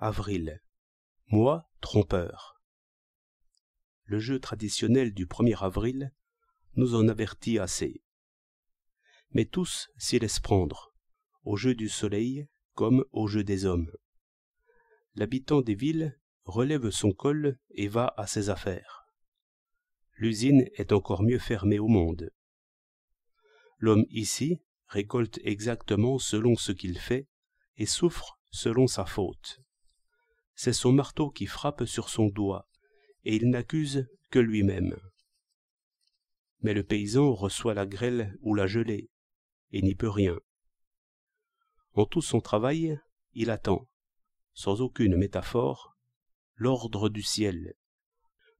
avril moi trompeur le jeu traditionnel du er avril nous en avertit assez mais tous s'y laissent prendre au jeu du soleil comme au jeu des hommes l'habitant des villes relève son col et va à ses affaires l'usine est encore mieux fermée au monde l'homme ici récolte exactement selon ce qu'il fait et souffre selon sa faute c'est son marteau qui frappe sur son doigt, et il n'accuse que lui-même. Mais le paysan reçoit la grêle ou la gelée, et n'y peut rien. En tout son travail, il attend, sans aucune métaphore, l'ordre du ciel,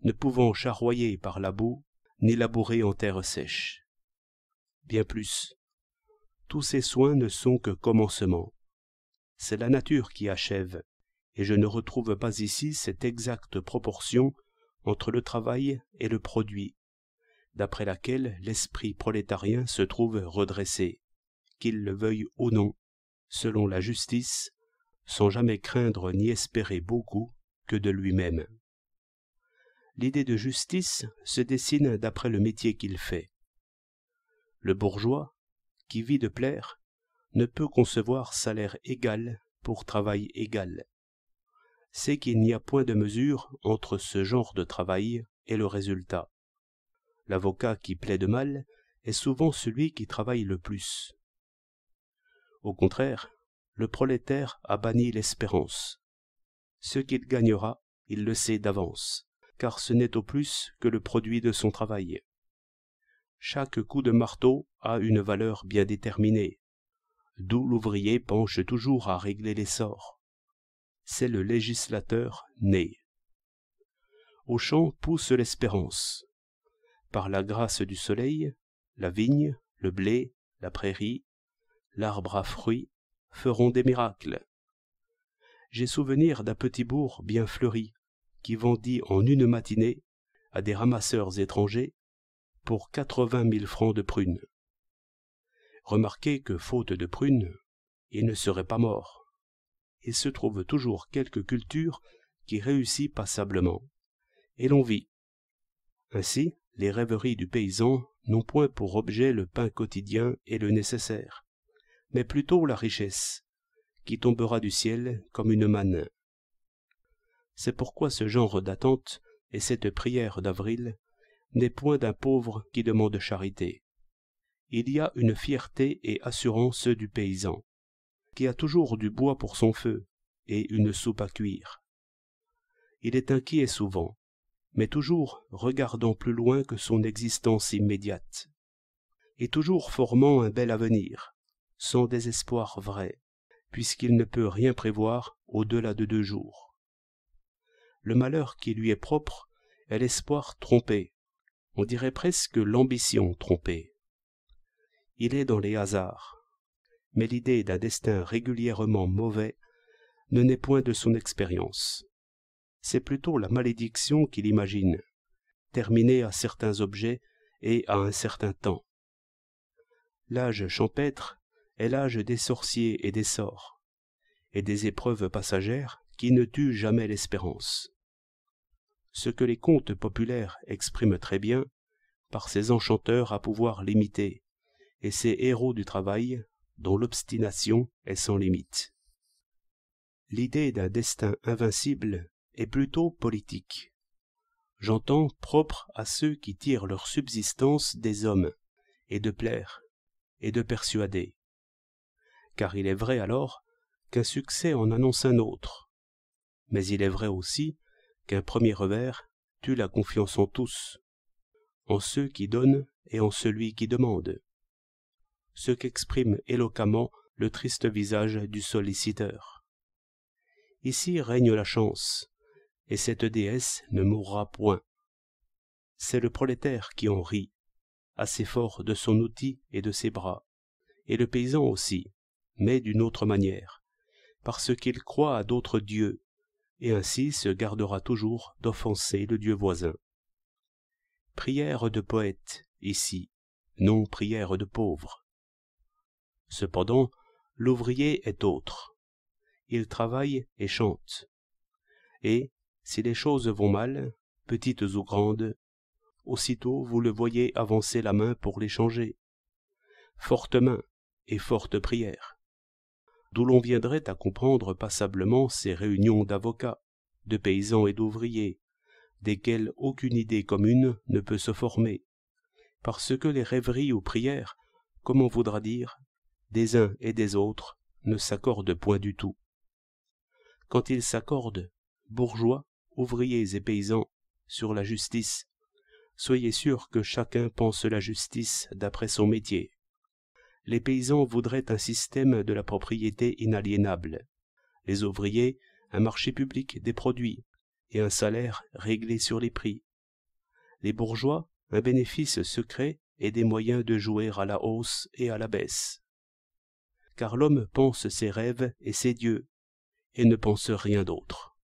ne pouvant charroyer par la boue, ni labourer en terre sèche. Bien plus, tous ses soins ne sont que commencement. C'est la nature qui achève et je ne retrouve pas ici cette exacte proportion entre le travail et le produit, d'après laquelle l'esprit prolétarien se trouve redressé, qu'il le veuille ou non, selon la justice, sans jamais craindre ni espérer beaucoup que de lui-même. L'idée de justice se dessine d'après le métier qu'il fait. Le bourgeois, qui vit de plaire, ne peut concevoir salaire égal pour travail égal c'est qu'il n'y a point de mesure entre ce genre de travail et le résultat. L'avocat qui plaide mal est souvent celui qui travaille le plus. Au contraire, le prolétaire a banni l'espérance. Ce qu'il gagnera, il le sait d'avance, car ce n'est au plus que le produit de son travail. Chaque coup de marteau a une valeur bien déterminée, d'où l'ouvrier penche toujours à régler les sorts c'est le législateur né. Au champ pousse l'espérance. Par la grâce du soleil, la vigne, le blé, la prairie, l'arbre à fruits feront des miracles. J'ai souvenir d'un petit bourg bien fleuri qui vendit en une matinée à des ramasseurs étrangers pour quatre-vingt mille francs de prunes. Remarquez que, faute de prunes, il ne serait pas mort il se trouve toujours quelque culture qui réussit passablement, et l'on vit. Ainsi, les rêveries du paysan n'ont point pour objet le pain quotidien et le nécessaire, mais plutôt la richesse, qui tombera du ciel comme une manne. C'est pourquoi ce genre d'attente et cette prière d'avril n'est point d'un pauvre qui demande charité. Il y a une fierté et assurance du paysan, qui a toujours du bois pour son feu et une mm. soupe à cuire. Il est inquiet souvent, mais toujours regardant plus loin que son existence immédiate, et toujours formant un bel avenir, sans désespoir vrai, puisqu'il ne peut rien prévoir au-delà de deux jours. Le malheur qui lui est propre est l'espoir trompé, on dirait presque l'ambition trompée. Il est dans les hasards, mais l'idée d'un destin régulièrement mauvais ne naît point de son expérience. C'est plutôt la malédiction qu'il imagine, terminée à certains objets et à un certain temps. L'âge champêtre est l'âge des sorciers et des sorts, et des épreuves passagères qui ne tuent jamais l'espérance. Ce que les contes populaires expriment très bien, par ces enchanteurs à pouvoir l'imiter, et ces héros du travail dont l'obstination est sans limite. L'idée d'un destin invincible est plutôt politique. J'entends propre à ceux qui tirent leur subsistance des hommes, et de plaire, et de persuader. Car il est vrai alors qu'un succès en annonce un autre. Mais il est vrai aussi qu'un premier revers tue la confiance en tous, en ceux qui donnent et en celui qui demande ce qu'exprime éloquemment le triste visage du solliciteur. Ici règne la chance, et cette déesse ne mourra point. C'est le prolétaire qui en rit, assez fort de son outil et de ses bras, et le paysan aussi, mais d'une autre manière, parce qu'il croit à d'autres dieux, et ainsi se gardera toujours d'offenser le Dieu voisin. Prière de poète, ici, non prière de pauvre, Cependant, l'ouvrier est autre. Il travaille et chante. Et, si les choses vont mal, petites ou grandes, aussitôt vous le voyez avancer la main pour les changer. Forte main et forte prières. D'où l'on viendrait à comprendre passablement ces réunions d'avocats, de paysans et d'ouvriers, desquelles aucune idée commune ne peut se former, parce que les rêveries ou prières, comme on voudra dire, des uns et des autres ne s'accordent point du tout. Quand ils s'accordent, bourgeois, ouvriers et paysans, sur la justice, soyez sûrs que chacun pense la justice d'après son métier. Les paysans voudraient un système de la propriété inaliénable, les ouvriers un marché public des produits et un salaire réglé sur les prix, les bourgeois un bénéfice secret et des moyens de jouer à la hausse et à la baisse car l'homme pense ses rêves et ses dieux, et ne pense rien d'autre.